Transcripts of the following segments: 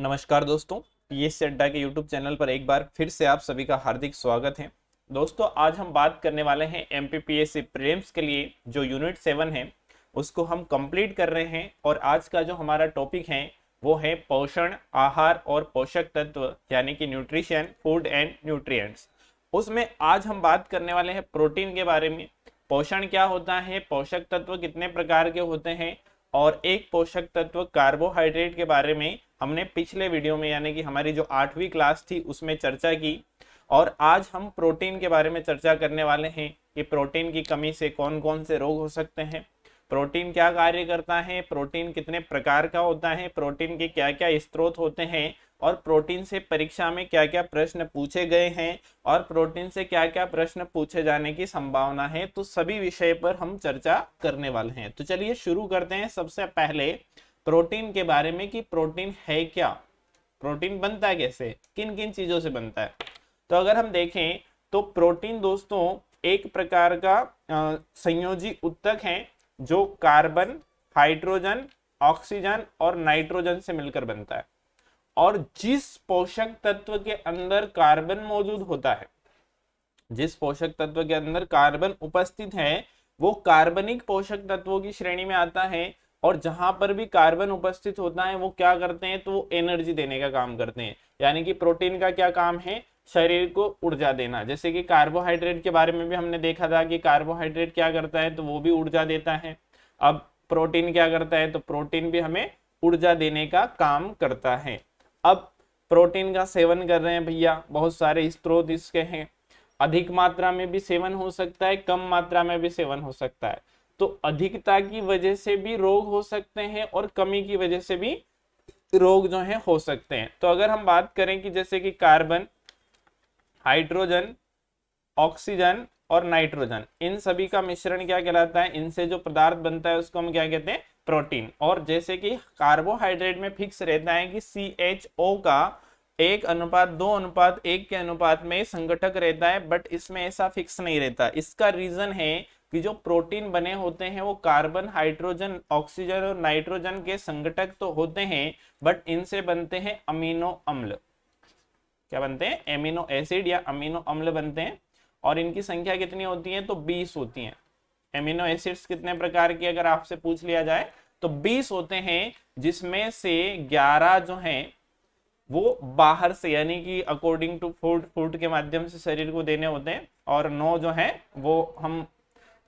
नमस्कार दोस्तों पी अड्डा के YouTube चैनल पर एक बार फिर से आप सभी का हार्दिक स्वागत है दोस्तों आज हम बात करने वाले हैं एम पी प्रेम्स के लिए जो यूनिट सेवन है उसको हम कंप्लीट कर रहे हैं और आज का जो हमारा टॉपिक है वो है पोषण आहार और पोषक तत्व यानी कि न्यूट्रिशन फूड एंड न्यूट्रिय उसमें आज हम बात करने वाले हैं प्रोटीन के बारे में पोषण क्या होता है पोषक तत्व कितने प्रकार के होते हैं और एक पोषक तत्व कार्बोहाइड्रेट के बारे में हमने पिछले वीडियो में यानी कि हमारी जो आठवीं क्लास थी उसमें चर्चा की और आज हम प्रोटीन के बारे में चर्चा करने वाले हैं कि प्रोटीन की कमी से कौन कौन से रोग हो सकते हैं प्रोटीन क्या कार्य करता है प्रोटीन कितने प्रकार का होता है प्रोटीन के क्या क्या स्त्रोत होते हैं और प्रोटीन से परीक्षा में क्या क्या प्रश्न पूछे गए हैं और प्रोटीन से क्या क्या प्रश्न पूछे जाने की संभावना है तो सभी विषय पर हम चर्चा करने वाले हैं तो चलिए शुरू करते हैं सबसे पहले प्रोटीन के बारे में कि प्रोटीन है क्या प्रोटीन बनता है कैसे किन किन चीजों से बनता है तो अगर हम देखें तो प्रोटीन दोस्तों एक प्रकार का संयोजी उत्तक है जो कार्बन हाइड्रोजन ऑक्सीजन और नाइट्रोजन से मिलकर बनता है और जिस पोषक तत्व के अंदर कार्बन मौजूद होता है जिस पोषक तत्व के अंदर कार्बन उपस्थित है वो कार्बनिक पोषक तत्वों की श्रेणी में आता है और जहां पर भी कार्बन उपस्थित होता है वो क्या करते हैं तो वो एनर्जी देने का काम करते हैं यानी कि प्रोटीन का क्या काम है शरीर को ऊर्जा देना जैसे कि कार्बोहाइड्रेट के बारे में भी हमने देखा था कि कार्बोहाइड्रेट क्या करता है तो वो भी ऊर्जा देता है अब प्रोटीन क्या करता है तो प्रोटीन भी हमें ऊर्जा देने का काम करता है अब प्रोटीन का सेवन कर रहे हैं भैया बहुत सारे स्त्रोत इसके हैं अधिक मात्रा में भी सेवन हो सकता है कम मात्रा में भी सेवन हो सकता है तो अधिकता की वजह से भी रोग हो सकते हैं और कमी की वजह से भी रोग जो है हो सकते हैं तो अगर हम बात करें कि जैसे कि कार्बन हाइड्रोजन ऑक्सीजन और नाइट्रोजन इन सभी का मिश्रण क्या कहलाता है इनसे जो पदार्थ बनता है उसको हम क्या कहते हैं प्रोटीन और जैसे कि कार्बोहाइड्रेट में फिक्स रहता है कि सी एच ओ का एक अनुपात दो अनुपात एक के अनुपात में संगठक रहता है बट इसमें ऐसा फिक्स नहीं रहता इसका रीजन है कि जो प्रोटीन बने होते हैं वो कार्बन हाइड्रोजन ऑक्सीजन और नाइट्रोजन के संगठक तो होते हैं बट इनसे बनते हैं अमीनो अम्ल क्या बनते हैं एमिनो एसिड या अमीनो अम्ल बनते हैं और इनकी संख्या कितनी होती है तो 20 होती है एमिनो एसिड्स कितने प्रकार की अगर आपसे पूछ लिया जाए तो 20 होते हैं जिसमें से 11 जो हैं वो बाहर से यानी कि अकॉर्डिंग टू फूड फूड के माध्यम से शरीर को देने होते हैं और नौ जो है वो हम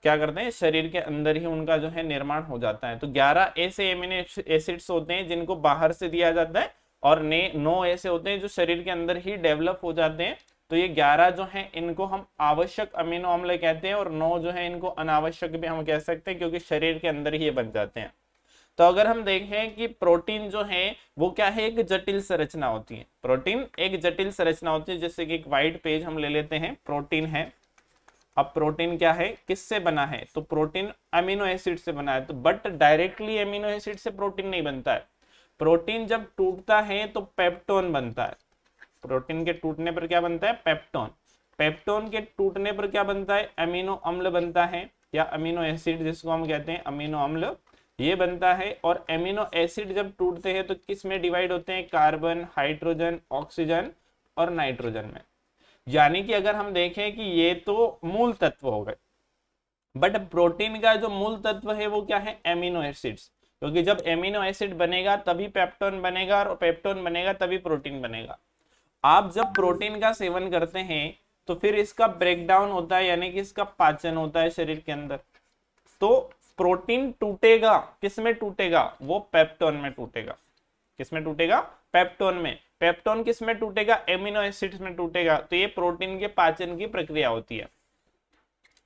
क्या करते हैं शरीर के अंदर ही उनका जो है निर्माण हो जाता है तो 11 ऐसे एमिनो एसिड्स होते हैं जिनको बाहर से दिया जाता है और ने नौ ऐसे होते हैं जो शरीर के अंदर ही डेवलप हो जाते हैं तो ये ग्यारह जो है इनको हम आवश्यक अमीनो अम्ल कहते हैं और नौ जो है इनको अनावश्यक भी हम कह सकते हैं क्योंकि शरीर के अंदर ही ये बन जाते हैं तो अगर हम देखें कि प्रोटीन जो है वो क्या है एक जटिल संरचना होती है प्रोटीन एक जटिल संरचना होती है जैसे कि एक वाइट पेज हम ले लेते हैं प्रोटीन है अब प्रोटीन क्या है किससे बना है तो प्रोटीन अमीनो एसिड से बना है तो बट डायरेक्टली अमीनो एसिड से प्रोटीन नहीं बनता है प्रोटीन जब टूटता है तो पेप्टोन बनता है प्रोटीन के टूटने पर क्या बनता है पेप्टोन पेप्टोन के टूटने पर क्या बनता है अमीनो अम्ल बनता है या अमीनो एसिड जिसको हम कहते हैं अमीनो अम्ल ये बनता है और एमिनो एसिड जब टूटते हैं तो किस में डिवाइड होते हैं कार्बन हाइड्रोजन ऑक्सीजन और नाइट्रोजन में यानी कि अगर हम देखें कि ये तो मूल तत्व हो गए बट प्रोटीन का जो मूल तत्व है वो क्या है एमिनो एसिड्स क्योंकि जब एमिनो एसिड बनेगा तभी पेप्टोन बनेगा और पेप्टोन बनेगा तभी प्रोटीन बनेगा आप जब प्रोटीन का सेवन करते हैं तो फिर इसका ब्रेकडाउन होता है यानी कि इसका पाचन होता है शरीर के अंदर तो प्रोटीन टूटेगा किसमें टूटेगा वो पेप्टोन में टूटेगा किसमें टूटेगा पेप्टोन में पेप्टोन किस में टूटेगा एमिनो एसिड में टूटेगा तो ये प्रोटीन के पाचन की प्रक्रिया होती है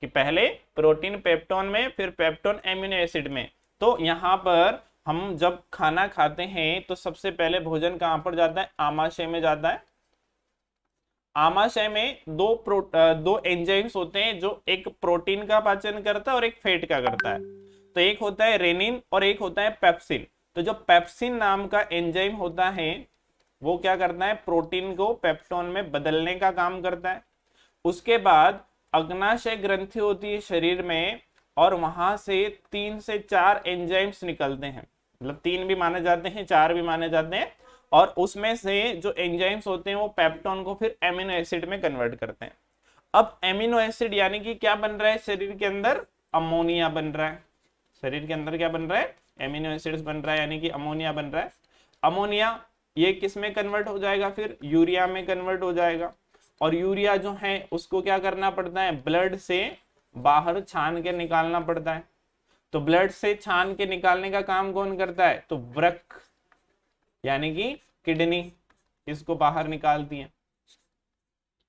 कि पहले प्रोटीन पेप्टोन में फिर पेप्टोन एमिनो एसिड में तो यहाँ पर हम जब खाना खाते हैं तो सबसे पहले भोजन कहाँ पर जाता है आमाशय में जाता है आमाशय में दो प्रो दो एंजाइम्स होते हैं जो एक प्रोटीन का पाचन करता है और एक फैट का करता है तो एक होता है रेनिन और एक होता है पेप्सिन तो जो पेप्सिन नाम का एंजाइम होता है वो क्या करता है प्रोटीन को पेप्टोन में बदलने का काम करता है उसके बाद अग्नाशय ग्रंथि होती है शरीर में और वहां से तीन से चार एंजाइम्स निकलते हैं मतलब तीन भी माने जाते हैं चार भी माने जाते हैं और उसमें से जो एंजाइम्स होते हैं वो पेप्टोन को फिर एमिनो एसिड में कन्वर्ट करते हैं अब एमिनो एसिड यानी कि क्या बन रहा है शरीर के अंदर अमोनिया बन रहा है शरीर के अंदर क्या बन रहा है एमिनो एसिड्स बन रहा है यानी कि अमोनिया बन रहा है अमोनिया ये किस में कन्वर्ट हो जाएगा फिर यूरिया में कन्वर्ट हो जाएगा और यूरिया जो है उसको क्या करना पड़ता है ब्लड से बाहर छान के निकालना पड़ता है तो ब्लड से छान के निकालने का काम कौन करता है तो वृक यानी कि किडनी इसको बाहर निकालती है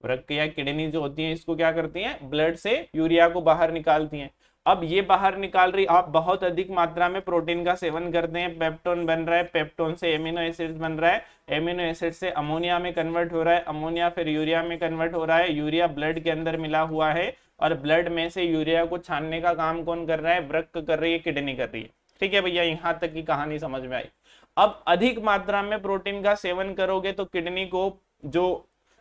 वृक या किडनी जो होती है इसको क्या करती है ब्लड से यूरिया को बाहर निकालती है अब ये बाहर निकाल रही आप बहुत अधिक मात्रा में प्रोटीन का सेवन करते हैं पेप्टोन बन रहा है पेप्टोन से एमिनो एसिड बन रहा है एमिनो एसिड से अमोनिया में कन्वर्ट हो रहा है अमोनिया फिर यूरिया में कन्वर्ट हो रहा है यूरिया ब्लड के अंदर मिला हुआ है और ब्लड में से यूरिया को छानने का काम कौन कर रहा है वृक्क कर रही है किडनी कर रही है ठीक है भैया यहाँ तक की कहानी समझ में आई अब अधिक मात्रा में प्रोटीन का सेवन करोगे तो किडनी को जो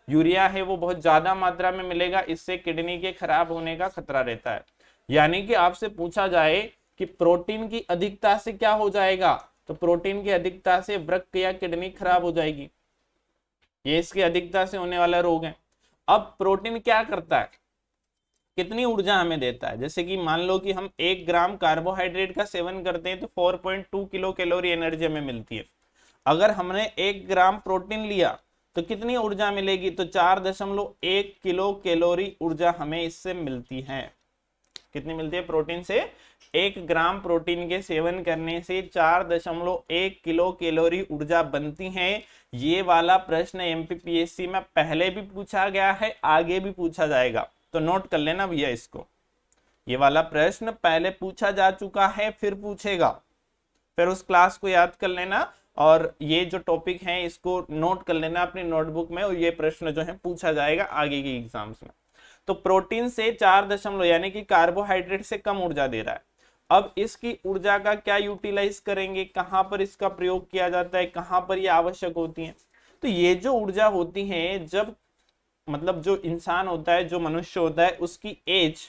यूरिया है वो बहुत ज्यादा मात्रा में मिलेगा इससे किडनी के खराब होने का खतरा रहता है यानी कि आपसे पूछा जाए कि प्रोटीन की अधिकता से क्या हो जाएगा तो प्रोटीन की अधिकता से वृक्क या किडनी खराब हो जाएगी ये इसकी अधिकता से होने वाला रोग है अब प्रोटीन क्या करता है कितनी ऊर्जा हमें देता है जैसे कि मान लो कि हम एक ग्राम कार्बोहाइड्रेट का सेवन करते हैं तो 4.2 किलो कैलोरी एनर्जी हमें मिलती है अगर हमने एक ग्राम प्रोटीन लिया तो कितनी ऊर्जा मिलेगी तो चार दशमलव एक किलो कैलोरी ऊर्जा हमें इससे मिलती है कितनी मिलती है प्रोटीन से एक ग्राम प्रोटीन के सेवन करने से चार दशमलव एक किलो कैलोरी ऊर्जा बनती है ये वाला प्रश्न एमपीपीएससी में पहले भी पूछा गया है आगे भी पूछा जाएगा तो नोट कर लेना भैया इसको ये वाला प्रश्न पहले पूछा जा चुका है फिर पूछेगा फिर उस क्लास को याद कर लेना और ये जो टॉपिक है इसको नोट कर लेना अपनी नोटबुक में और ये प्रश्न जो है पूछा जाएगा आगे की एग्जाम्स में तो प्रोटीन से चार दशमलव यानी कि कार्बोहाइड्रेट से कम ऊर्जा दे रहा है अब इसकी ऊर्जा का क्या यूटिलाइज करेंगे कहाँ पर इसका प्रयोग किया जाता है कहाँ पर ये आवश्यक होती है तो ये जो ऊर्जा होती है जब मतलब जो इंसान होता है जो मनुष्य होता है उसकी एज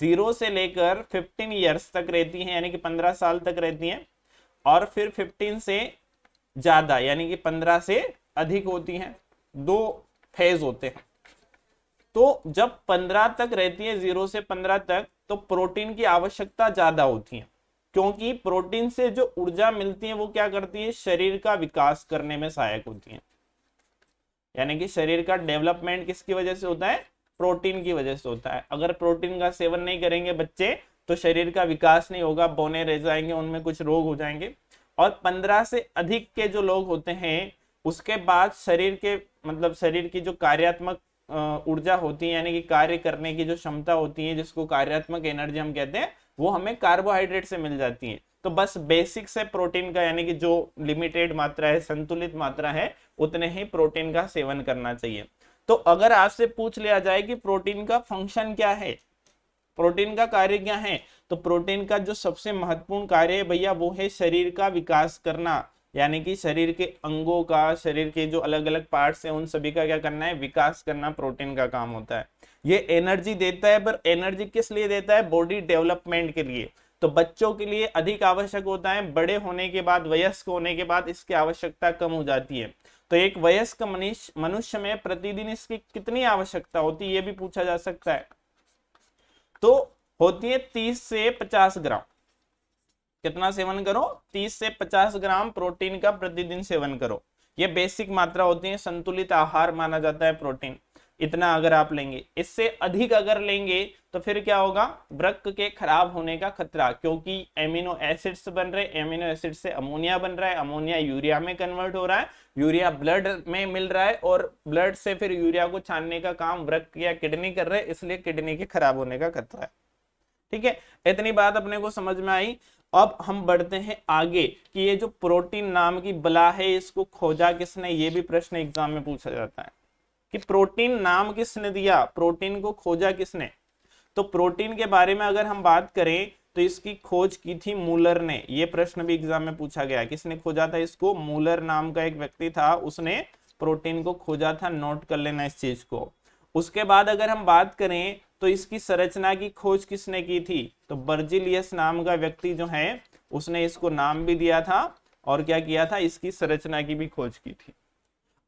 जीरो से लेकर फिफ्टीन ईयर्स तक रहती है यानी कि पंद्रह साल तक रहती है और फिर फिफ्टीन से ज़्यादा यानी कि पंद्रह से अधिक होती है दो फेज होते हैं तो जब पंद्रह तक रहती है जीरो से पंद्रह तक तो प्रोटीन की आवश्यकता ज़्यादा होती है क्योंकि प्रोटीन से जो ऊर्जा मिलती है वो क्या करती है शरीर का विकास करने में सहायक होती है यानी कि शरीर का डेवलपमेंट किसकी वजह से होता है प्रोटीन की वजह से होता है अगर प्रोटीन का सेवन नहीं करेंगे बच्चे तो शरीर का विकास नहीं होगा बोने रह जाएंगे उनमें कुछ रोग हो जाएंगे और पंद्रह से अधिक के जो लोग होते हैं उसके बाद शरीर के मतलब शरीर की जो कार्यात्मक ऊर्जा होती है यानी कि कार्य करने की जो क्षमता होती है जिसको कार्यात्मक एनर्जी हम कहते हैं वो हमें कार्बोहाइड्रेट से मिल जाती है तो बस बेसिक से प्रोटीन का यानी कि जो लिमिटेड मात्रा है संतुलित मात्रा है उतने ही प्रोटीन का सेवन करना चाहिए तो अगर आपसे पूछ लिया जाए कि प्रोटीन का फंक्शन क्या है प्रोटीन का कार्य क्या है तो प्रोटीन का जो सबसे महत्वपूर्ण कार्य है भैया वो है शरीर का विकास करना यानी कि शरीर के अंगों का शरीर के जो अलग अलग पार्ट्स हैं उन सभी का क्या करना है विकास करना प्रोटीन का काम होता है ये एनर्जी देता है पर एनर्जी किस लिए देता है बॉडी डेवलपमेंट के लिए तो बच्चों के लिए अधिक आवश्यक होता है बड़े होने के बाद वयस्क होने के बाद इसकी आवश्यकता कम हो जाती है तो एक वयस्क मनुष्य मनुष्य में प्रतिदिन इसकी कितनी आवश्यकता होती है ये भी पूछा जा सकता है तो होती है तीस से पचास ग्राम कितना सेवन करो तीस से पचास ग्राम प्रोटीन का प्रतिदिन सेवन करो ये बेसिक मात्रा होती है संतुलित आहार माना जाता है प्रोटीन इतना अगर आप लेंगे इससे अधिक अगर लेंगे तो फिर क्या होगा वृक्क के खराब होने का खतरा क्योंकि एमिनो एसिड्स बन रहे एमिनो एसिड से अमोनिया बन रहा है अमोनिया यूरिया में कन्वर्ट हो रहा है यूरिया ब्लड में मिल रहा है और ब्लड से फिर यूरिया को छानने का काम व्रक या किडनी कर रहे इसलिए किडनी के खराब होने का खतरा है ठीक है इतनी बात अपने को समझ में आई अब हम बढ़ते हैं आगे कि ये जो प्रोटीन नाम की बला है इसको खोजा किसने ये भी प्रश्न एग्जाम में पूछा जाता है कि प्रोटीन नाम किसने दिया प्रोटीन को खोजा किसने तो प्रोटीन के बारे में अगर हम बात करें तो इसकी खोज की थी मूलर ने यह प्रश्न भी एग्जाम में पूछा गया किसने खोजा था इसको मूलर नाम का एक व्यक्ति था उसने प्रोटीन को खोजा था नोट कर लेना इस चीज को उसके बाद अगर हम बात करें तो इसकी संरचना की खोज किसने की थी तो बर्जिलियस नाम का व्यक्ति जो है उसने इसको नाम भी दिया था और क्या किया था इसकी संरचना की भी खोज की थी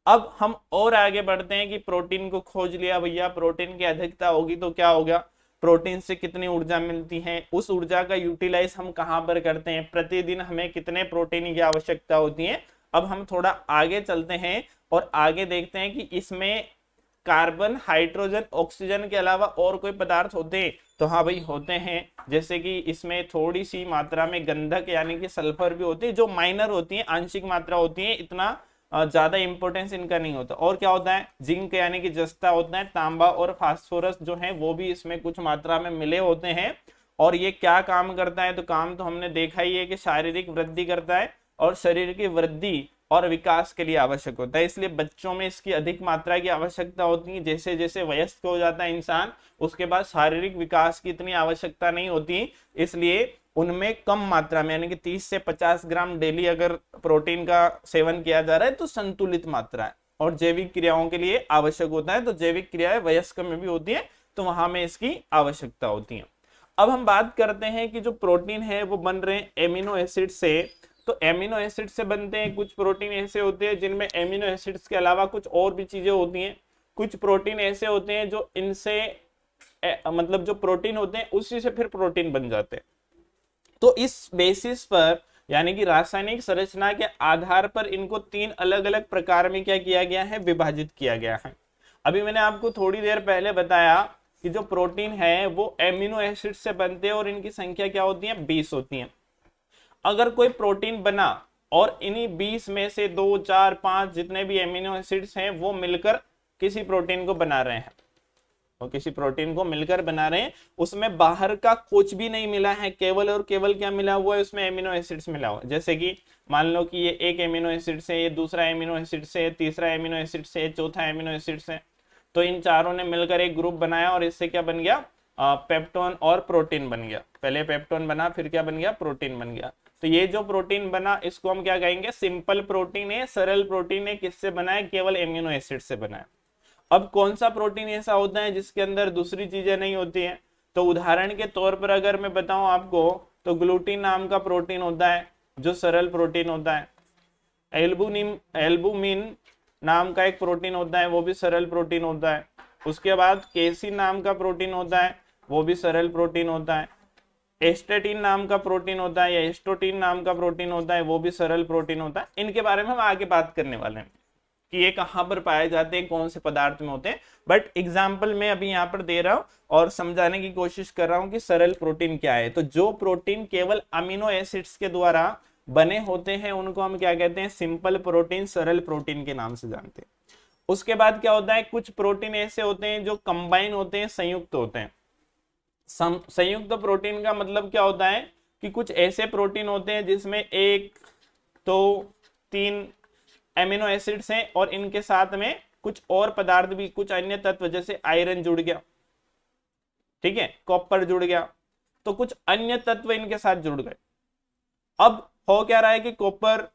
अब हम और आगे बढ़ते हैं कि प्रोटीन को खोज लिया भैया प्रोटीन की अधिकता होगी तो क्या होगा प्रोटीन से कितनी ऊर्जा मिलती है उस ऊर्जा का यूटिलाइज हम कहाँ पर करते हैं प्रतिदिन हमें कितने प्रोटीन की आवश्यकता होती है अब हम थोड़ा आगे चलते हैं और आगे देखते हैं कि इसमें कार्बन हाइड्रोजन ऑक्सीजन के अलावा और कोई पदार्थ होते हैं तो हाँ भाई होते हैं जैसे कि इसमें थोड़ी सी मात्रा में गंधक यानी कि सल्फर भी होती है जो माइनर होती है आंशिक मात्रा होती है इतना ज़्यादा इंपोर्टेंस इनका नहीं होता और क्या होता है जिंक यानी कि जस्ता होता है तांबा और फास्फोरस जो है वो भी इसमें कुछ मात्रा में मिले होते हैं और ये क्या काम करता है तो काम तो हमने देखा ही है कि शारीरिक वृद्धि करता है और शरीर की वृद्धि और विकास के लिए आवश्यक होता है इसलिए बच्चों में इसकी अधिक मात्रा की आवश्यकता होती है जैसे जैसे वयस्क हो जाता है इंसान उसके बाद शारीरिक विकास की इतनी आवश्यकता नहीं होती इसलिए उनमें कम मात्रा में यानी कि 30 से 50 ग्राम डेली अगर प्रोटीन का सेवन किया जा रहा है तो संतुलित मात्रा है और जैविक क्रियाओं के लिए आवश्यक होता है तो जैविक क्रियाएं वयस्क में भी होती है तो वहां में इसकी आवश्यकता होती है अब हम बात करते हैं कि जो प्रोटीन है वो बन रहे हैं एमिनो एसिड से तो एमिनो एसिड से बनते हैं कुछ प्रोटीन ऐसे होते हैं जिनमें एमिनो एसिड्स के अलावा कुछ और भी चीजें होती हैं कुछ प्रोटीन ऐसे होते हैं जो इनसे मतलब जो प्रोटीन होते हैं उसी से फिर प्रोटीन बन जाते हैं तो इस बेसिस पर यानी कि रासायनिक संरचना के आधार पर इनको तीन अलग अलग प्रकार में क्या किया गया है विभाजित किया गया है अभी मैंने आपको थोड़ी देर पहले बताया कि जो प्रोटीन है वो एमिनो एसिड से बनते हैं और इनकी संख्या क्या होती है बीस होती है अगर कोई प्रोटीन बना और इन्हीं बीस में से दो चार पांच जितने भी एमिनो एसिड्स हैं वो मिलकर किसी प्रोटीन को बना रहे हैं और तो किसी प्रोटीन को मिलकर बना रहे हैं उसमें बाहर का कुछ भी नहीं मिला है केवल और केवल क्या मिला हुआ है उसमें एमिनो एसिड्स मिला हुआ जैसे कि मान लो कि ये एक एमिनो एसिड से ये दूसरा एमिनो एसिड से तीसरा एमिनो एसिड से चौथा एमिनो एसिड से तो इन चारों ने मिलकर एक ग्रुप बनाया और इससे क्या बन गया पेप्टोन और प्रोटीन बन गया पहले पेप्टोन बना फिर क्या बन गया प्रोटीन बन गया तो ये जो प्रोटीन बना इसको हम क्या कहेंगे सिंपल प्रोटीन है सरल प्रोटीन है किससे बनाया केवल एम्यूनो एसिड से बनाया अब कौन सा प्रोटीन ऐसा होता है जिसके अंदर दूसरी चीजें नहीं होती हैं तो उदाहरण के तौर पर अगर मैं बताऊं आपको तो ग्लूटीन नाम का प्रोटीन होता है जो सरल प्रोटीन होता है एल्बुनिम एल्बुमिन नाम का एक प्रोटीन होता है वो भी सरल प्रोटीन होता है उसके बाद केसिन नाम का प्रोटीन होता है वो भी सरल प्रोटीन होता है एस्टेटिन नाम का प्रोटीन होता है या एस्टोटीन नाम का प्रोटीन होता है वो भी सरल प्रोटीन होता है इनके बारे में हम आगे बात करने वाले हैं कि ये कहाँ पर पाए जाते हैं कौन से पदार्थ में होते हैं बट एग्जाम्पल मैं अभी यहाँ पर दे रहा हूँ और समझाने की कोशिश कर रहा हूँ कि सरल प्रोटीन क्या है तो जो प्रोटीन केवल अमीनो एसिड्स के द्वारा बने होते हैं उनको हम क्या कहते हैं सिंपल प्रोटीन सरल प्रोटीन के नाम से जानते हैं उसके बाद क्या होता है कुछ प्रोटीन ऐसे होते हैं जो कंबाइन होते हैं संयुक्त होते हैं संयुक्त प्रोटीन का मतलब क्या होता है कि कुछ ऐसे प्रोटीन होते हैं जिसमें एक दो तो, तीन एमिनो एसिड्स हैं और इनके साथ में कुछ और पदार्थ भी कुछ अन्य तत्व जैसे आयरन जुड़ गया ठीक है कॉपर जुड़ गया तो कुछ अन्य तत्व इनके साथ जुड़ गए अब हो क्या रहा है कि कॉपर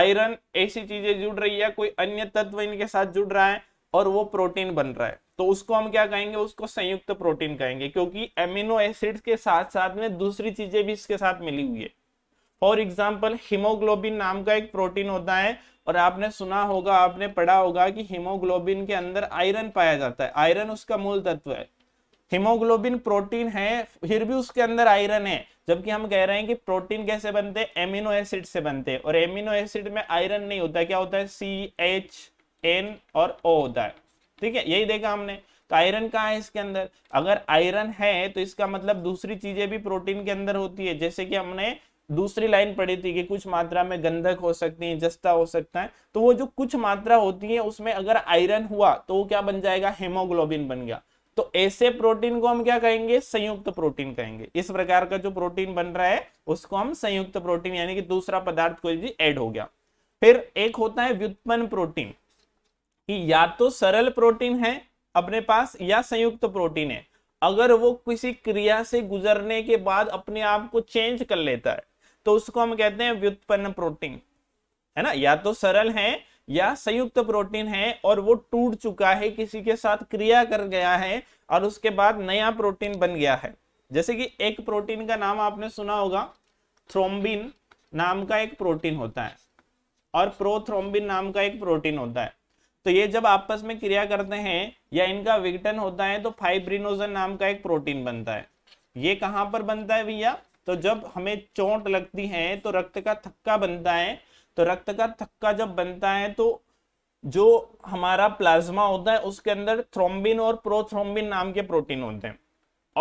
आयरन ऐसी चीजें जुड़ रही है कोई अन्य तत्व इनके साथ जुड़ रहा है और वो प्रोटीन बन रहा है तो उसको हम क्या कहेंगे उसको संयुक्त प्रोटीन कहेंगे क्योंकि एमिनो एसिड्स के साथ साथ में दूसरी चीजें भी इसके साथ मिली हुई है फॉर एग्जाम्पल हिमोग्लोबिन नाम का एक प्रोटीन होता है और आपने सुना होगा आपने पढ़ा होगा कि हीमोग्लोबिन के अंदर आयरन पाया जाता है आयरन उसका मूल तत्व है हीमोग्लोबिन प्रोटीन है फिर भी उसके अंदर आयरन है जबकि हम कह रहे हैं कि प्रोटीन कैसे बनते हैं एमिनो एसिड से बनते हैं और एमिनो एसिड में आयरन नहीं होता क्या होता है सी एच एन और ओ होता है ठीक है यही देखा हमने तो आयरन कहाँ है इसके अंदर अगर आयरन है तो इसका मतलब दूसरी चीजें भी प्रोटीन के अंदर होती है जैसे कि हमने दूसरी लाइन पड़ी थी कि कुछ मात्रा में गंधक हो सकती है जस्ता हो सकता है तो वो जो कुछ मात्रा होती है उसमें अगर आयरन हुआ तो वो क्या बन जाएगा हेमोग्लोबिन बन गया तो ऐसे प्रोटीन को हम क्या कहेंगे संयुक्त प्रोटीन कहेंगे इस प्रकार का जो प्रोटीन बन रहा है उसको हम संयुक्त प्रोटीन यानी कि दूसरा पदार्थ कोई भी एड हो गया फिर एक होता है व्युत्पन्न प्रोटीन कि या तो सरल प्रोटीन है अपने पास या संयुक्त प्रोटीन है अगर वो किसी क्रिया से गुजरने के बाद अपने आप को चेंज कर लेता है तो उसको हम कहते हैं व्युत्पन्न प्रोटीन है ना या तो सरल है या संयुक्त प्रोटीन है और वो टूट चुका है किसी के साथ क्रिया कर गया है और उसके बाद नया प्रोटीन बन गया है जैसे कि एक प्रोटीन का नाम आपने सुना होगा थ्रोम्बिन नाम का एक प्रोटीन होता है और प्रोथ्रोम्बिन नाम का एक प्रोटीन होता है तो ये जब आपस में क्रिया करते हैं या इनका विघटन होता है तो फाइब्रिनोजन नाम का एक प्रोटीन बनता है ये कहां पर बनता है भैया तो जब हमें चोट लगती है तो रक्त का थक्का बनता है तो रक्त का थक्का जब बनता है तो जो हमारा प्लाज्मा होता है उसके अंदर थ्रोम्बिन और प्रोथ्रोम्बिन नाम के प्रोटीन होते हैं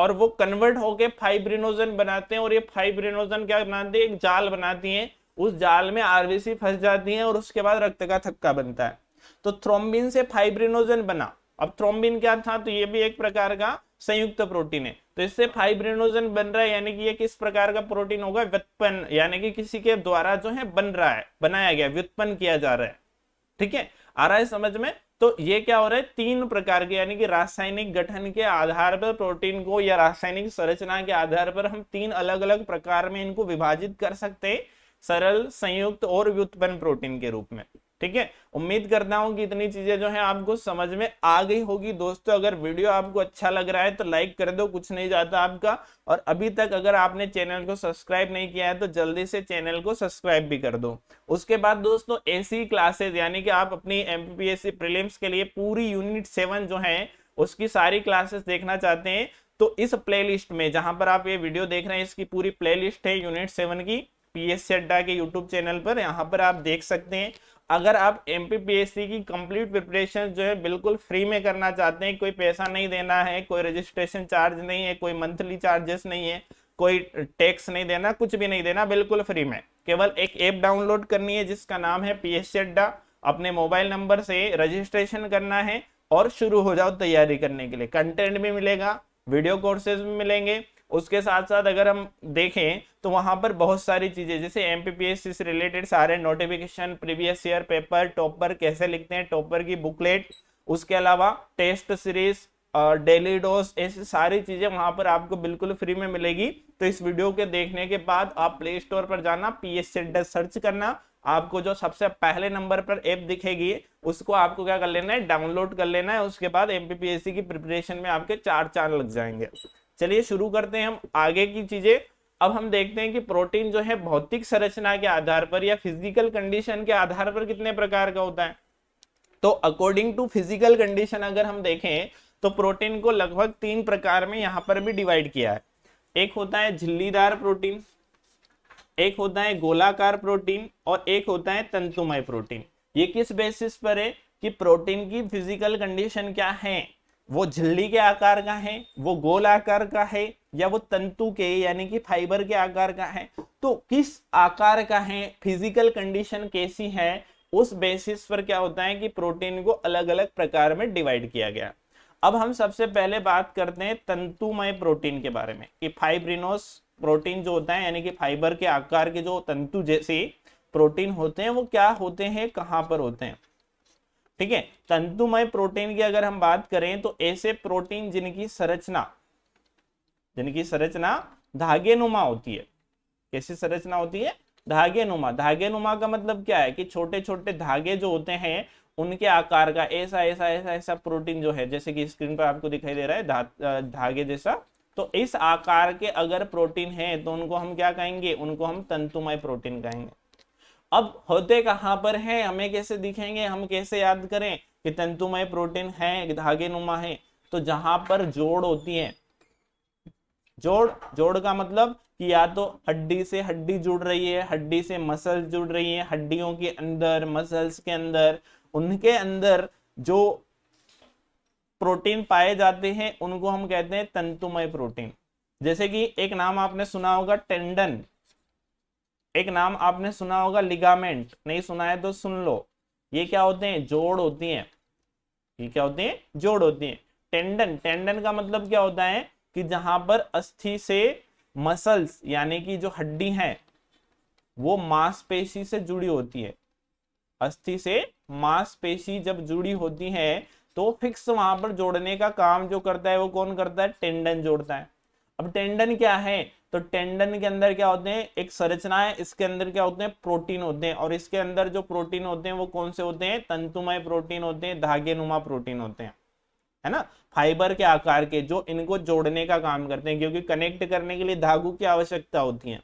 और वो कन्वर्ट होके फाइब्रिनोजन बनाते हैं और ये फाइब्रिनोजन क्या बनाते हैं एक जाल बनाती है उस जाल में आरबीसी फंस जाती है और उसके बाद रक्त का थक्का बनता है तो थ्रोम्बिन से फाइब्रिनोजन बना अब थ्रोम्बिन क्या था तो ये भी एक प्रकार का संयुक्त प्रोटीन है तो इससे फाइब्रिनोजन बन रहा है यानी कि ये किस प्रकार का प्रोटीन होगा व्युत्पन्न यानी कि किसी के द्वारा जो है बन रहा है बनाया गया व्युत्पन्न किया जा रहा है ठीक है आ रहा है समझ में तो ये क्या हो रहा है तीन प्रकार के यानी कि रासायनिक गठन के आधार पर प्रोटीन को या रासायनिक संरचना के आधार पर हम तीन अलग अलग प्रकार में इनको विभाजित कर सकते हैं सरल संयुक्त और व्युत्पन्न प्रोटीन के रूप में ठीक है उम्मीद करता हूं कि इतनी चीजें जो है आपको समझ में आ गई होगी दोस्तों अगर वीडियो आपको अच्छा लग रहा है तो लाइक कर दो कुछ नहीं जाता आपका और अभी तक अगर आपने चैनल को सब्सक्राइब नहीं किया है तो जल्दी से चैनल को सब्सक्राइब भी कर दो उसके बाद दोस्तों ऐसी क्लासेज यानी कि आप अपनी एमपीपीएससी पी के लिए पूरी यूनिट सेवन जो है उसकी सारी क्लासेस देखना चाहते हैं तो इस प्ले में जहां पर आप ये वीडियो देख रहे हैं इसकी पूरी प्ले है यूनिट सेवन की पीएस अड्डा के यूट्यूब चैनल पर यहाँ पर आप देख सकते हैं अगर आप एम की कंप्लीट प्रिपरेशन जो है बिल्कुल फ्री में करना चाहते हैं कोई पैसा नहीं देना है कोई रजिस्ट्रेशन चार्ज नहीं है कोई मंथली चार्जेस नहीं है कोई टैक्स नहीं देना कुछ भी नहीं देना बिल्कुल फ्री में केवल एक ऐप डाउनलोड करनी है जिसका नाम है पी एस अड्डा अपने मोबाइल नंबर से रजिस्ट्रेशन करना है और शुरू हो जाओ तैयारी करने के लिए कंटेंट भी मिलेगा वीडियो कोर्सेज भी मिलेंगे उसके साथ साथ अगर हम देखें तो वहाँ पर बहुत सारी चीज़ें जैसे एम से रिलेटेड सारे notification previous year paper topper कैसे लिखते हैं टॉपर की बुकलेट उसके अलावा टेस्ट सीरीज डेली डोज ऐसी सारी चीज़ें वहाँ पर आपको बिल्कुल फ्री में मिलेगी तो इस वीडियो के देखने के बाद आप प्ले स्टोर पर जाना पी एस सर्च करना आपको जो सबसे पहले नंबर पर ऐप दिखेगी उसको आपको क्या कर लेना है डाउनलोड कर लेना है उसके बाद एम की प्रिपरेशन में आपके चार चार लग जाएंगे चलिए शुरू करते हैं हम आगे की चीजें अब हम देखते हैं कि प्रोटीन जो है भौतिक संरचना के आधार पर या फिजिकल कंडीशन के आधार पर कितने प्रकार का होता है तो अकॉर्डिंग टू फिजिकल कंडीशन अगर हम देखें तो प्रोटीन को लगभग तीन प्रकार में यहाँ पर भी डिवाइड किया है एक होता है झिल्लीदार प्रोटीन एक होता है गोलाकार प्रोटीन और एक होता है तंतुमय प्रोटीन ये किस बेसिस पर है कि प्रोटीन की फिजिकल कंडीशन क्या है वो झिल्ली के आकार का है वो गोल आकार का है या वो तंतु के यानी कि फाइबर के आकार का है तो किस आकार का है फिजिकल कंडीशन कैसी है उस बेसिस पर क्या होता है कि प्रोटीन को अलग अलग प्रकार में डिवाइड किया गया अब हम सबसे पहले बात करते हैं तंतुमय प्रोटीन के बारे में कि फाइब्रिनोस प्रोटीन जो होता है यानी कि फाइबर के आकार के जो तंतु जैसे प्रोटीन होते हैं वो क्या होते हैं कहाँ पर होते हैं ठीक है तंतुमय प्रोटीन की अगर हम बात करें तो ऐसे प्रोटीन जिनकी संरचना जिनकी संरचना धागे नुमा होती है कैसी संरचना होती है धागे नुमा धागे नुमा का मतलब क्या है कि छोटे छोटे धागे जो होते हैं उनके आकार का ऐसा ऐसा ऐसा ऐसा प्रोटीन जो है जैसे कि स्क्रीन पर आपको दिखाई दे रहा है धा, धागे जैसा तो इस आकार के अगर प्रोटीन है तो उनको हम क्या कहेंगे उनको हम तंतुमय प्रोटीन कहेंगे अब होते कहाँ पर हैं हमें कैसे दिखेंगे हम कैसे याद करें कि तंतुमय प्रोटीन है धागे नुमा है तो जहां पर जोड़ होती है जोड़ जोड़ का मतलब कि या तो हड्डी से हड्डी जुड़ रही है हड्डी से मसल जुड़ रही है हड्डियों के अंदर मसल्स के अंदर उनके अंदर जो प्रोटीन पाए जाते हैं उनको हम कहते हैं तंतुमय प्रोटीन जैसे कि एक नाम आपने सुना होगा टेंडन एक नाम आपने सुना होगा लिगामेंट नहीं सुना है तो सुन लो ये क्या होते हैं जोड़ होती हैं ये क्या होते हैं जोड़ होती हैं टेंडन टेंडन का मतलब क्या होता है कि जहां पर अस्थि से मसल्स यानी कि जो हड्डी है वो मांसपेशी से जुड़ी होती है अस्थि से मांसपेशी जब जुड़ी होती है तो फिक्स वहां पर जोड़ने का काम जो करता है वो कौन करता है टेंडन जोड़ता है अब टेंडन क्या है तो टेंडन के अंदर क्या होते हैं एक संरचना है इसके अंदर क्या होते हैं प्रोटीन होते हैं और इसके अंदर जो प्रोटीन होते हैं वो कौन से होते हैं तंतुमय प्रोटीन होते हैं धागे नुमा प्रोटीन होते हैं है ना फाइबर के आकार के जो इनको जोड़ने का काम करते हैं क्योंकि कनेक्ट करने के लिए धागु की आवश्यकता होती है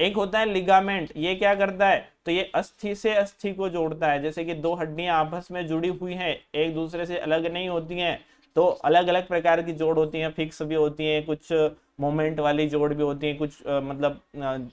एक होता है लिगामेंट ये क्या करता है तो ये अस्थि से अस्थि को जोड़ता है जैसे कि दो हड्डियां आपस में जुड़ी हुई हैं एक दूसरे से अलग नहीं होती हैं तो अलग अलग प्रकार की जोड़ होती हैं फिक्स भी होती हैं कुछ मोमेंट वाली जोड़ भी होती हैं कुछ आ, मतलब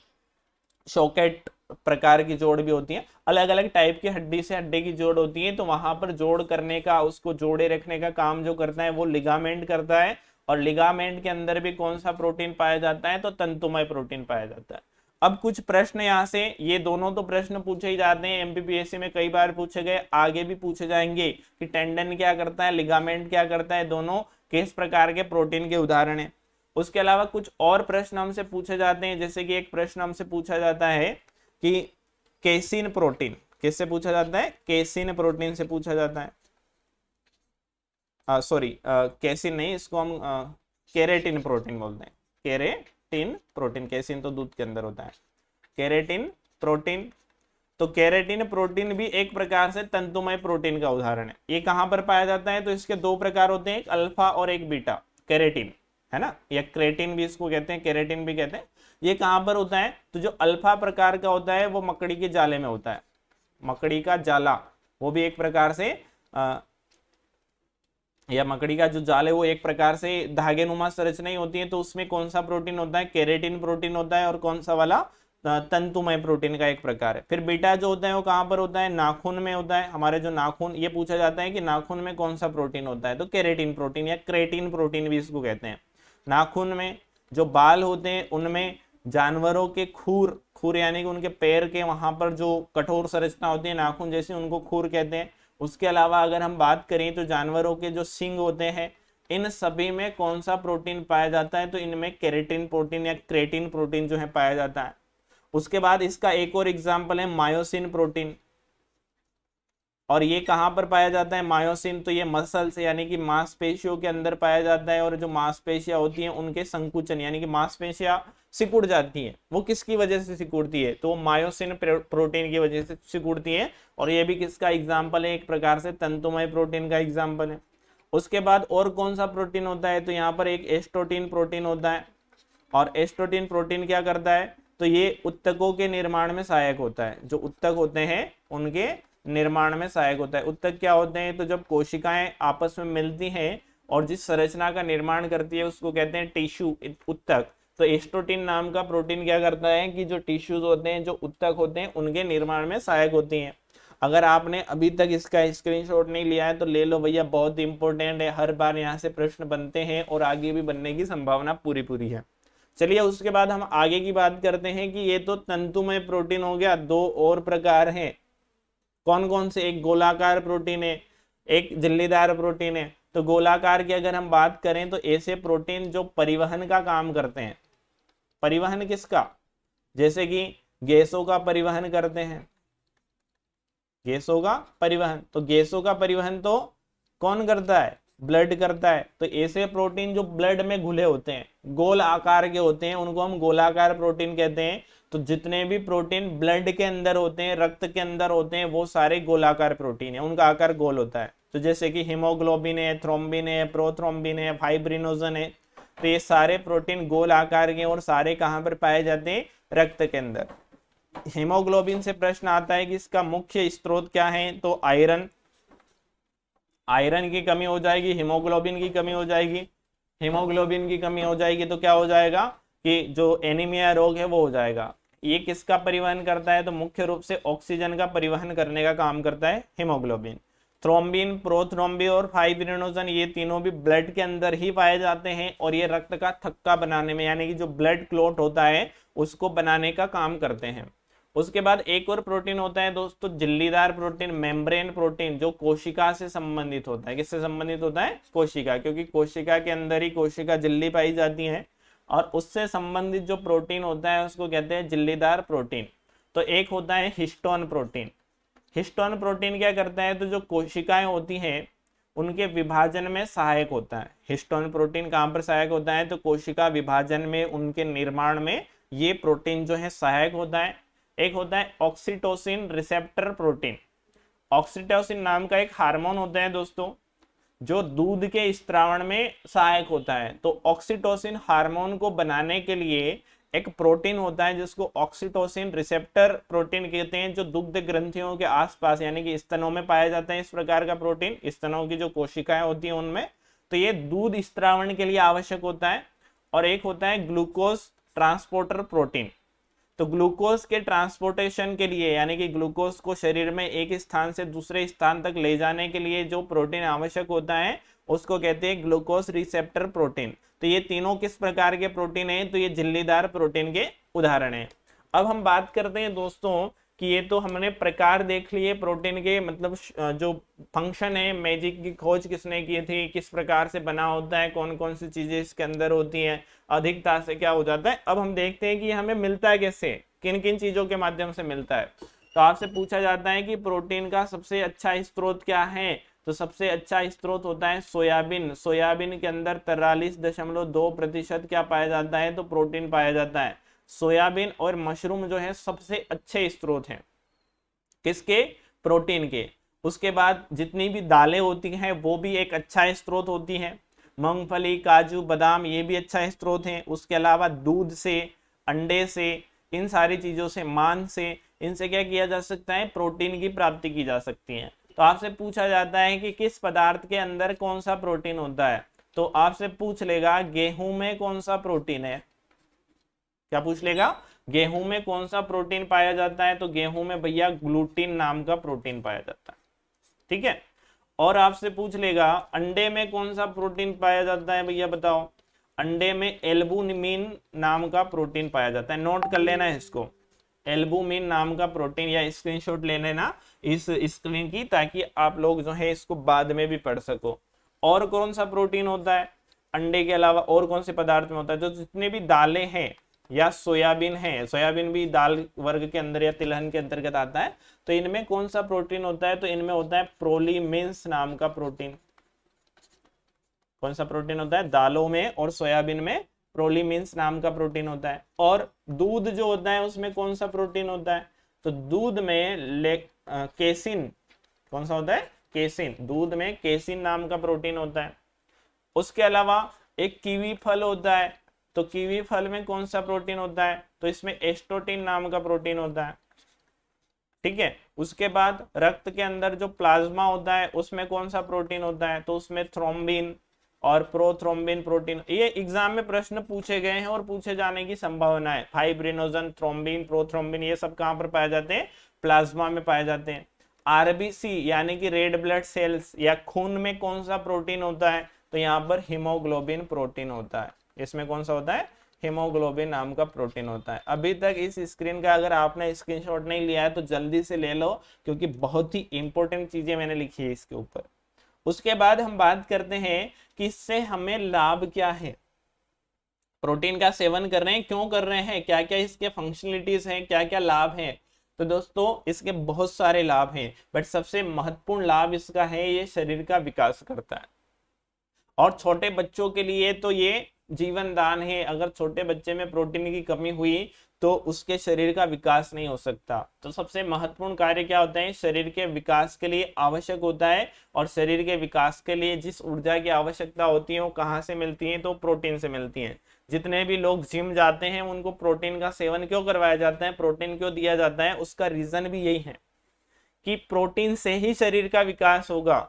शॉकेट प्रकार की जोड़ भी होती हैं अलग अलग टाइप की हड्डी से हड्डी की जोड़ होती है तो वहां पर जोड़ करने का उसको जोड़े रखने का काम जो करता है वो लिगामेंट करता है और लिगामेंट के अंदर भी कौन सा प्रोटीन पाया जाता है तो तंतुमय प्रोटीन पाया जाता है अब कुछ प्रश्न यहाँ से ये दोनों तो प्रश्न पूछे ही जाते हैं एमपीपीएससी e में कई बार पूछे गए आगे भी पूछे जाएंगे कि टेंडन क्या करता है लिगामेंट क्या करता है दोनों किस प्रकार के प्रोटीन के उदाहरण है उसके अलावा कुछ और प्रश्न हमसे पूछे जाते हैं जैसे कि एक प्रश्न हमसे पूछा जाता है कि केसिन प्रोटीन किससे पूछा जाता है केसिन प्रोटीन से पूछा जाता है सॉरी केसिन नहीं इसको हम केरेटिन प्रोटीन बोलते हैं केरे केरेटिन प्रोटीन कैसीन तो दूध के अंदर होता है केरेटिन प्रोटीन तो केरेटिन प्रोटीन भी एक प्रकार से तंतुमय प्रोटीन का उदाहरण है ये कहां पर पाया जाता है तो इसके दो प्रकार होते हैं एक अल्फा और एक बीटा केरेटिन है ना या क्रेटिन भी इसको कहते हैं केरेटिन भी कहते हैं ये कहां पर होता है तो जो अल्फा प्रकार का होता है वो मकड़ी के जाले में होता है मकड़ी का जाला वो भी एक प्रकार से या मकड़ी का जो जाल है वो एक प्रकार से धागे नुमा संरचना ही होती है तो उसमें कौन सा प्रोटीन होता है केरेटिन प्रोटीन होता है और कौन सा वाला तंतुमय प्रोटीन का एक प्रकार है फिर बीटा जो होता है वो कहाँ पर होता है नाखून में होता है हमारे जो नाखून ये पूछा जाता है कि नाखून में कौन सा प्रोटीन होता है तो केरेटिन प्रोटीन या क्रेटिन प्रोटीन भी इसको कहते हैं नाखून में जो बाल होते हैं उनमें जानवरों के खूर खूर यानी कि उनके पैर के वहां पर जो कठोर संरचना होती है नाखून जैसे उनको खूर कहते हैं उसके अलावा अगर हम बात करें तो जानवरों के जो सिंग होते हैं इन सभी में कौन सा प्रोटीन पाया जाता है तो इनमें कैरेटिन प्रोटीन या क्रेटिन प्रोटीन जो है पाया जाता है उसके बाद इसका एक और एग्जाम्पल है मायोसिन प्रोटीन और ये कहाँ पर पाया जाता है मायोसिन तो ये मसल्स यानी कि मांसपेशियों के अंदर पाया जाता है और जो मांसपेशियां होती हैं उनके संकुचन यानी कि मांसपेशियां सिकुड़ जाती हैं वो किसकी वजह से सिकुड़ती है तो मायोसिन प्रोटीन की वजह से सिकुड़ती है और ये भी किसका एग्जाम्पल है एक प्रकार से तंतुमय प्रोटीन का एग्जाम्पल है उसके बाद और कौन सा प्रोटीन होता है तो यहाँ पर एक एस्ट्रोटीन प्रोटीन होता है और एस्ट्रोटीन प्रोटीन क्या करता है तो ये उत्तकों के निर्माण में सहायक होता है जो उत्तक होते हैं उनके निर्माण में सहायक होता है उत्तक क्या होते हैं तो जब कोशिकाएं आपस में मिलती हैं और जिस संरचना का निर्माण करती है उसको कहते हैं टिश्यू उत्तक तो एस्ट्रोटिन नाम का प्रोटीन क्या करता है कि जो टिश्यूज होते हैं जो उत्तक होते हैं उनके निर्माण में सहायक होती हैं अगर आपने अभी तक इसका स्क्रीनशॉट नहीं लिया है तो ले लो भैया बहुत इंपॉर्टेंट है हर बार यहाँ से प्रश्न बनते हैं और आगे भी बनने की संभावना पूरी पूरी है चलिए उसके बाद हम आगे की बात करते हैं कि ये तो तंतुमय प्रोटीन हो गया दो और प्रकार हैं कौन कौन से एक गोलाकार प्रोटीन है एक झिल्लीदार प्रोटीन है तो गोलाकार की अगर हम बात करें तो ऐसे प्रोटीन जो परिवहन का काम करते हैं परिवहन किसका जैसे कि गैसों का परिवहन करते हैं गैसों का परिवहन तो गैसों का परिवहन तो कौन करता है ब्लड करता है तो ऐसे प्रोटीन जो ब्लड में घुले होते हैं गोल आकार के होते हैं उनको हम गोलाकार प्रोटीन कहते हैं तो जितने भी प्रोटीन ब्लड के अंदर होते हैं रक्त के अंदर होते हैं वो सारे गोलाकार प्रोटीन है उनका आकार गोल होता है तो जैसे कि हिमोग्लोबिन है थ्रोम्बिन है प्रोथ्रोम्बिन है फाइब्रिनोजन है तो ये सारे प्रोटीन गोल आकार के और सारे कहाँ पर पाए जाते हैं रक्त के अंदर हीमोग्लोबिन से प्रश्न आता है कि इसका मुख्य स्त्रोत क्या है तो आयरन आयरन की कमी हो जाएगी हीमोग्लोबिन की कमी हो जाएगी हीमोग्लोबिन की कमी हो जाएगी तो क्या हो जाएगा कि जो एनीमिया रोग है वो हो जाएगा ये किसका परिवहन करता है तो मुख्य रूप से ऑक्सीजन का परिवहन करने का काम करता है हीमोग्लोबिन थ्रोम्बिन प्रोथ्रोम्बी और फाइब्रिनोजन ये तीनों भी ब्लड के अंदर ही पाए जाते हैं और ये रक्त का थक्का बनाने में यानी कि जो ब्लड क्लोट होता है उसको बनाने का काम करते हैं उसके बाद एक और प्रोटीन होता है दोस्तों जिल्लीदार प्रोटीन मेम्ब्रेन प्रोटीन जो कोशिका से संबंधित होता है किससे संबंधित होता है कोशिका क्योंकि कोशिका के अंदर ही कोशिका जिल्ली पाई जाती है और उससे संबंधित जो प्रोटीन होता है उसको कहते हैं जिल्लीदार प्रोटीन तो एक होता है हिस्टोन प्रोटीन हिस्टोन प्रोटीन क्या करता है तो जो कोशिकाएं होती हैं उनके विभाजन में सहायक होता है हिस्टोन प्रोटीन कहाँ पर सहायक होता है तो कोशिका विभाजन में उनके निर्माण में ये प्रोटीन जो है सहायक होता है एक होता है ऑक्सीटोसिन रिसेप्टर प्रोटीन ऑक्सीटोसिन नाम का एक हार्मोन होता है दोस्तों जो दूध के स्त्रावण में सहायक होता है तो ऑक्सीटोसिन हार्मोन को बनाने के लिए एक प्रोटीन होता है जिसको ऑक्सीटोसिन रिसेप्टर प्रोटीन कहते हैं जो दुग्ध ग्रंथियों के आसपास यानी कि स्तनों में पाया जाता है इस प्रकार का प्रोटीन स्तनों की जो कोशिकाएं होती हैं उनमें तो ये दूध स्त्रावण के लिए आवश्यक होता है और एक होता है ग्लूकोज ट्रांसपोर्टर प्रोटीन तो ग्लूकोज के ट्रांसपोर्टेशन के लिए यानी कि ग्लूकोज को शरीर में एक स्थान से दूसरे स्थान तक ले जाने के लिए जो प्रोटीन आवश्यक होता है उसको कहते हैं ग्लूकोज रिसेप्टर प्रोटीन तो ये तीनों किस प्रकार के प्रोटीन है तो ये झिल्लीदार प्रोटीन के उदाहरण है अब हम बात करते हैं दोस्तों कि ये तो हमने प्रकार देख लिए प्रोटीन के मतलब जो फंक्शन है मैजिक की खोज किसने की थी किस प्रकार से बना होता है कौन कौन सी चीज़ें इसके अंदर होती हैं अधिकता से क्या हो जाता है अब हम देखते हैं कि हमें मिलता है कैसे किन किन चीज़ों के माध्यम से मिलता है तो आपसे पूछा जाता है कि प्रोटीन का सबसे अच्छा स्त्रोत क्या है तो सबसे अच्छा स्त्रोत होता है सोयाबीन सोयाबीन के अंदर तिरालीस दशमलव दो प्रतिशत क्या पाया जाता है तो प्रोटीन पाया जाता है सोयाबीन और मशरूम जो है सबसे अच्छे स्त्रोत हैं किसके प्रोटीन के उसके बाद जितनी भी दालें होती हैं वो भी एक अच्छा स्त्रोत होती हैं मूंगफली काजू बादाम ये भी अच्छा स्त्रोत हैं उसके अलावा दूध से अंडे से इन सारी चीज़ों से मांस से इनसे क्या किया जा सकता है प्रोटीन की प्राप्ति की जा सकती है तो आपसे पूछा जाता है कि किस पदार्थ के अंदर कौन सा प्रोटीन होता है तो आपसे पूछ लेगा गेहूं में कौन सा प्रोटीन है क्या पूछ लेगा गेहूं में कौन सा प्रोटीन पाया जाता है तो गेहूं में भैया ग्लूटीन नाम का प्रोटीन पाया जाता है ठीक है और आपसे पूछ लेगा अंडे में कौन सा प्रोटीन पाया जाता है भैया बताओ अंडे में एल्बुमिन नाम का प्रोटीन पाया जाता है नोट कर लेना इसको एल्बुमिन नाम का प्रोटीन या स्क्रीनशॉट ले लेना इस स्क्रीन की ताकि आप लोग जो है इसको बाद में भी पढ़ सको और कौन सा प्रोटीन होता है अंडे के अलावा और कौन से पदार्थ में होता है जो जितने भी दालें हैं या सोयाबीन है सोयाबीन भी दाल वर्ग के अंदर या तिलहन के अंतर्गत आता है तो इनमें कौन सा प्रोटीन होता है तो इनमें होता है प्रोलीमिन्स नाम का प्रोटीन कौन सा प्रोटीन होता है दालों में और सोयाबीन में प्रोलीमिन्स नाम का प्रोटीन होता है और दूध जो होता है उसमें कौन सा प्रोटीन होता है तो दूध में ले आ, केसिन कौन सा होता है केसिन दूध में केसिन नाम का प्रोटीन होता है उसके अलावा एक कीवी फल होता है तो कीवी फल में कौन सा प्रोटीन होता है तो इसमें एस्टोटीन नाम का प्रोटीन होता है ठीक है उसके बाद रक्त के अंदर जो प्लाज्मा होता है उसमें कौन सा प्रोटीन होता है तो उसमें थ्रोम्बिन और प्रोथ्रोम्बिन प्रोटीन ये एग्जाम में प्रश्न पूछे गए हैं और पूछे जाने की संभावना है फाइब्रिनोजन थ्रोम्बिन प्रोथ्रोम्बिन ये सब कहां पर पाए जाते हैं प्लाज्मा में पाए जाते हैं आरबीसी यानी कि रेड ब्लड सेल्स या खून में कौन सा प्रोटीन होता है तो यहाँ पर हीमोग्लोबिन प्रोटीन होता है इसमें कौन सा होता है हीमोग्लोबिन नाम का प्रोटीन होता है अभी तक इस स्क्रीन का अगर आपने स्क्रीनशॉट नहीं लिया है तो जल्दी से ले लो क्योंकि बहुत ही इंपॉर्टेंट चीजें मैंने लिखी है इसके ऊपर उसके बाद हम बात करते हैं कि इससे हमें लाभ क्या है प्रोटीन का सेवन कर रहे हैं क्यों कर रहे हैं क्या क्या इसके फंक्शनलिटीज हैं क्या क्या लाभ हैं तो दोस्तों इसके बहुत सारे लाभ हैं बट सबसे महत्वपूर्ण लाभ इसका है ये शरीर का विकास करता है और छोटे बच्चों के लिए तो ये जीवन दान है अगर छोटे बच्चे में प्रोटीन की कमी हुई तो उसके शरीर का विकास नहीं हो सकता तो सबसे महत्वपूर्ण कार्य क्या होता है शरीर के विकास के लिए आवश्यक होता है और शरीर के विकास के लिए जिस ऊर्जा की आवश्यकता होती है वो कहाँ से मिलती है तो प्रोटीन से मिलती है जितने भी लोग जिम जाते हैं उनको प्रोटीन का सेवन क्यों करवाया जाता है प्रोटीन क्यों दिया जाता है उसका रीजन भी यही है कि प्रोटीन से ही शरीर का विकास होगा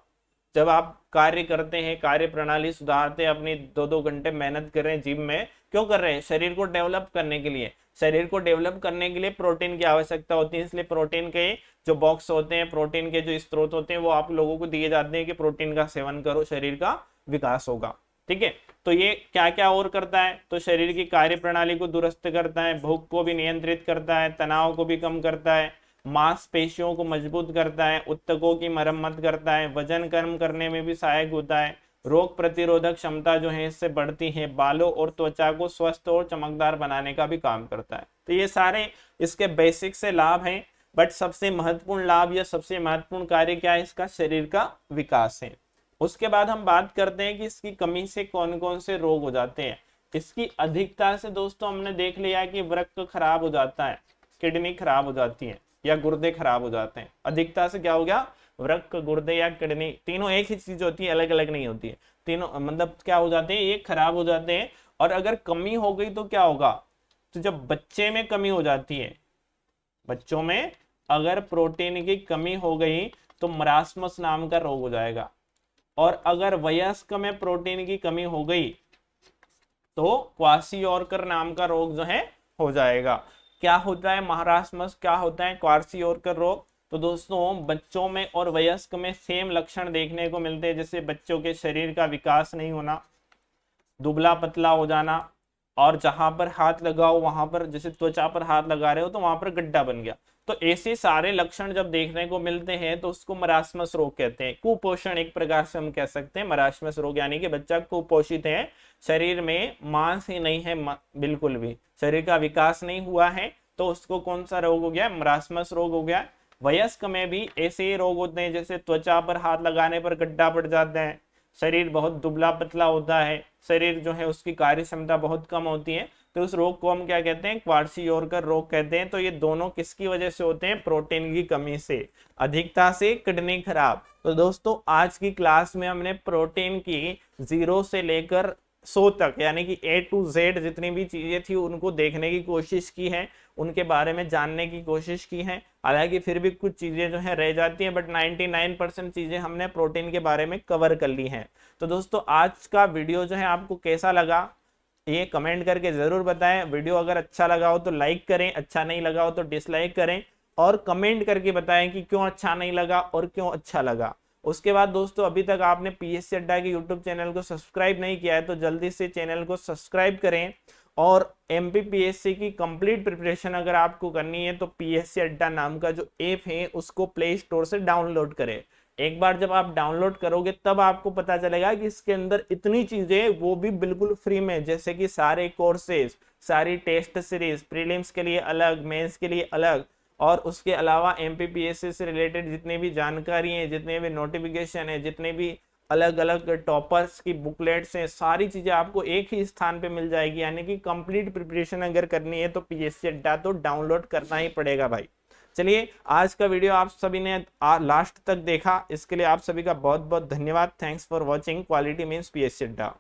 जब आप कार्य करते हैं कार्य प्रणाली सुधारते हैं अपनी दो दो घंटे मेहनत कर रहे हैं जिम में क्यों कर रहे हैं शरीर को डेवलप करने के लिए शरीर को डेवलप करने के लिए प्रोटीन की आवश्यकता होती है इसलिए प्रोटीन के जो बॉक्स होते हैं प्रोटीन के जो स्त्रोत होते हैं वो आप लोगों को दिए जाते हैं कि प्रोटीन का सेवन करो शरीर का विकास होगा ठीक है तो ये क्या क्या और करता है तो शरीर की कार्य प्रणाली को दुरुस्त करता है भूख को भी नियंत्रित करता है तनाव को भी कम करता है मांसपेशियों को मजबूत करता है उत्तकों की मरम्मत करता है वजन कर्म करने में भी सहायक होता है रोग प्रतिरोधक क्षमता जो है इससे बढ़ती है बालों और त्वचा को स्वस्थ और चमकदार बनाने का भी काम करता है तो ये सारे इसके बेसिक से लाभ हैं बट सबसे महत्वपूर्ण लाभ या सबसे महत्वपूर्ण कार्य क्या है इसका शरीर का विकास है उसके बाद हम बात करते हैं कि इसकी कमी से कौन कौन से रोग हो जाते हैं इसकी अधिकता से दोस्तों हमने देख लिया कि वृक्ष खराब हो जाता है किडनी खराब हो जाती है या गुर्दे खराब हो जाते हैं अधिकता से क्या हो गया वृक्क गुर्दे या किडनी तीनों एक ही चीज होती है अलग अलग नहीं होती है तीनों मतलब क्या हो जाते हैं एक खराब हो जाते हैं और अगर कमी हो गई तो क्या होगा तो जब बच्चे में कमी हो जाती है बच्चों में अगर प्रोटीन की कमी हो गई तो मरासमस नाम का रोग हो जाएगा और अगर वयस्क में प्रोटीन की कमी हो गई तो क्वासी नाम का रोग जो है हो जाएगा क्या होता है महाराष्ट्र में क्या होता है क्वारसी और कर रोग तो दोस्तों बच्चों में और वयस्क में सेम लक्षण देखने को मिलते हैं जैसे बच्चों के शरीर का विकास नहीं होना दुबला पतला हो जाना और जहां पर हाथ लगाओ वहां पर जैसे त्वचा पर हाथ लगा रहे हो तो वहां पर गड्ढा बन गया तो ऐसे सारे लक्षण जब देखने को मिलते हैं तो उसको मरासमस रोग कहते हैं कुपोषण एक प्रकार से हम कह सकते हैं मरासमस रोग यानी कि बच्चा कुपोषित है शरीर में मांस ही नहीं है बिल्कुल भी शरीर का विकास नहीं हुआ है तो उसको कौन सा रोग हो गया मरासमस रोग हो गया वयस्क में भी ऐसे रोग होते हैं जैसे त्वचा पर हाथ लगाने पर गड्ढा पड़ जाते हैं शरीर बहुत दुबला पतला होता है शरीर जो है उसकी कार्य क्षमता बहुत कम होती है तो उस रोग को हम क्या कहते हैं क्वारसी योरकर रोग कहते हैं तो ये दोनों किसकी वजह से होते हैं प्रोटीन की कमी से अधिकता से किडनी खराब तो दोस्तों आज की क्लास में हमने प्रोटीन की जीरो से लेकर सो तक यानी कि ए टू जेड जितनी भी चीज़ें थी उनको देखने की कोशिश की है उनके बारे में जानने की कोशिश की है हालांकि फिर भी कुछ चीज़ें जो हैं रह जाती हैं बट 99 परसेंट चीज़ें हमने प्रोटीन के बारे में कवर कर ली हैं तो दोस्तों आज का वीडियो जो है आपको कैसा लगा ये कमेंट करके ज़रूर बताएं वीडियो अगर अच्छा लगा हो तो लाइक करें अच्छा नहीं लगा हो तो डिसलाइक करें और कमेंट करके बताएं कि क्यों अच्छा नहीं लगा और क्यों अच्छा लगा उसके बाद दोस्तों अभी तक आपने पी एस अड्डा के यूट्यूब चैनल को सब्सक्राइब नहीं किया है तो जल्दी से चैनल को सब्सक्राइब करें और एम की कंप्लीट प्रिपरेशन अगर आपको करनी है तो पी अड्डा नाम का जो ऐप है उसको प्ले स्टोर से डाउनलोड करें एक बार जब आप डाउनलोड करोगे तब आपको पता चलेगा कि इसके अंदर इतनी चीजें वो भी बिल्कुल फ्री में जैसे कि सारे कोर्सेज सारी टेस्ट सीरीज प्रीलिम्स के लिए अलग मेंस के लिए अलग और उसके अलावा एम से रिलेटेड जितने भी जानकारी हैं जितने भी नोटिफिकेशन है जितने भी अलग अलग टॉपर्स की बुकलेट्स हैं सारी चीज़ें आपको एक ही स्थान पे मिल जाएगी यानी कि कंप्लीट प्रिपरेशन अगर करनी है तो पी एस अड्डा तो डाउनलोड करना ही पड़ेगा भाई चलिए आज का वीडियो आप सभी ने लास्ट तक देखा इसके लिए आप सभी का बहुत बहुत धन्यवाद thanks for watching quality means P S अड्डा